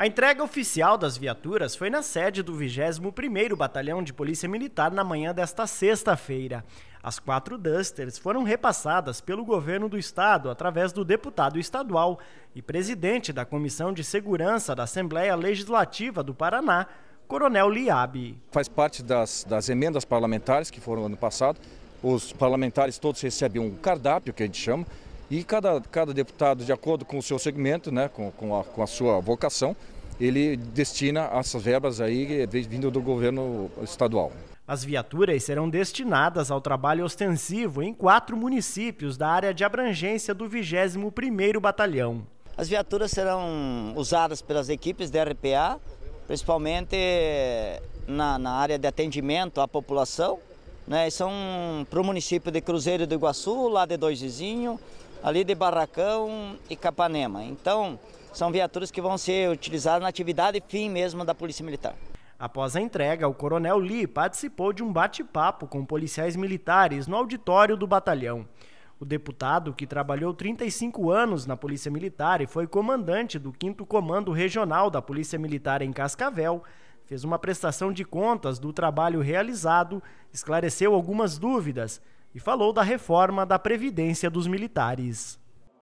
A entrega oficial das viaturas foi na sede do 21º Batalhão de Polícia Militar na manhã desta sexta-feira. As quatro Dusters foram repassadas pelo governo do estado através do deputado estadual e presidente da Comissão de Segurança da Assembleia Legislativa do Paraná, Coronel Liabe. Faz parte das, das emendas parlamentares que foram ano passado. Os parlamentares todos recebem um cardápio, que a gente chama, e cada, cada deputado, de acordo com o seu segmento, né, com, com, a, com a sua vocação, ele destina essas verbas aí é vindo do governo estadual. As viaturas serão destinadas ao trabalho ostensivo em quatro municípios da área de abrangência do 21º Batalhão. As viaturas serão usadas pelas equipes da RPA, principalmente eh, na, na área de atendimento à população, né? são para o município de Cruzeiro do Iguaçu, lá de Dois vizinhos ali de Barracão e Capanema. Então, são viaturas que vão ser utilizadas na atividade fim mesmo da Polícia Militar. Após a entrega, o Coronel Lee participou de um bate-papo com policiais militares no auditório do batalhão. O deputado, que trabalhou 35 anos na Polícia Militar e foi comandante do 5 Comando Regional da Polícia Militar em Cascavel, fez uma prestação de contas do trabalho realizado, esclareceu algumas dúvidas e falou da reforma da Previdência dos Militares.